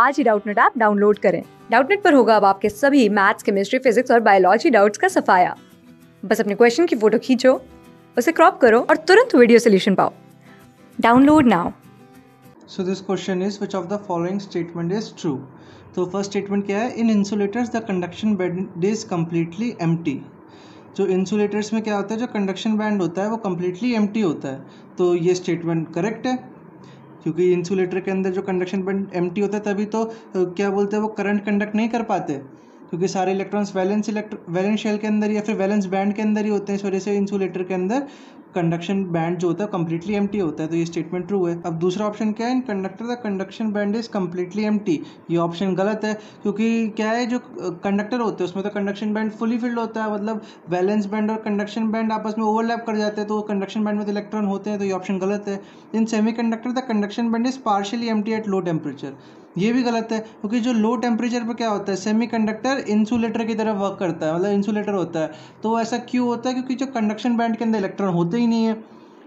आज ही Doubtnut app download करें डाउटनेट पर होगा अब आपके सभी मैथ्स केमिस्ट्री फिजिक्स और बायोलॉजी डाउट्स का सफाया बस अपने क्वेश्चन की फोटो खींचो उसे क्रॉप करो और तुरंत वीडियो सोल्यूशन पाओ download now so this question is which of the following statement is true तो फर्स्ट स्टेटमेंट क्या है in insulators the conduction band is completely एम जो इंसुलेटर्स में क्या होता है जो कंडक्शन बैंड होता है वो कम्प्लीटली एम होता है तो ये स्टेटमेंट करेक्ट है क्योंकि इंसुलेटर के अंदर जो कंडक्शन बैंड एम्प्टी होता है तभी तो क्या बोलते हैं वो करंट कंडक्ट नहीं कर पाते क्योंकि सारे इलेक्ट्रॉन्स वैलेंस इलेक्ट्र वैलेंस शेल के अंदर या फिर वैलेंस बैंड के अंदर ही होते हैं इस वजह से इंसुलेटर के अंदर कंडक्शन बैंड जो होता है कंप्लीटली एम होता है तो ये स्टेटमेंट ट्रू है अब दूसरा ऑप्शन क्या है in conductor the conduction band is completely एम ये ऑप्शन गलत है क्योंकि क्या है जो कंडक्टर होते हैं उसमें तो कंडक्शन बैंड फुली फिल्ड होता है मतलब वैलेंस बैंड और कंडक्शन बैंड आपस में ओवरलैप कर जाते हैं तो कंडक्शन बैंड में तो इलेक्ट्रॉन होते हैं तो ये ऑप्शन गलत है in semiconductor the conduction band is partially एम एट लो टेम्परेचर ये भी गलत है क्योंकि जो लो टेम्परेचर पर क्या होता है सेमी कंडक्टर इंसुलेटर की तरह वर्क करता है मतलब इंसुलेटर होता है तो ऐसा क्यों होता है क्योंकि जो कंडक्शन बैंड के अंदर इलेक्ट्रॉन होते ही नहीं है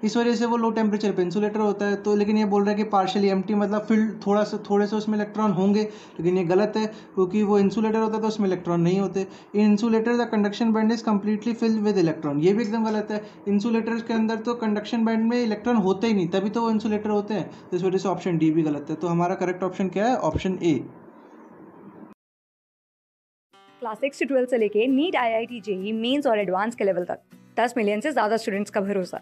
इस वजह से वो लो टेम्परेचर पे इंसुलेटर होता है तो लेकिन ये बोल रहा है कि पार्शली एम मतलब फिल्ड थोड़ा सा थोड़े से उसमें इलेक्ट्रॉन होंगे लेकिन ये गलत है क्योंकि वो इंसुलेटर होता है तो उसमें इलेक्ट्रॉन नहीं होते in insulator the conduction band is completely filled with electron ये भी एकदम गलत है इंसुलेटर के अंदर तो कंडक्शन बैंड में इलेक्ट्रॉन होते ही नहीं तभी तो वो इंसुलेटर होते हैं तो इस वजह से ऑप्शन डी भी गलत है तो हमारा करेक्ट ऑप्शन क्या है ऑप्शन ए क्लास सिक्स से ट्वेल्थ से लेके NEET IIT JEE Mains और एडवांस के लेवल तक दस मिलियन से ज़्यादा स्टूडेंट्स का भरोसा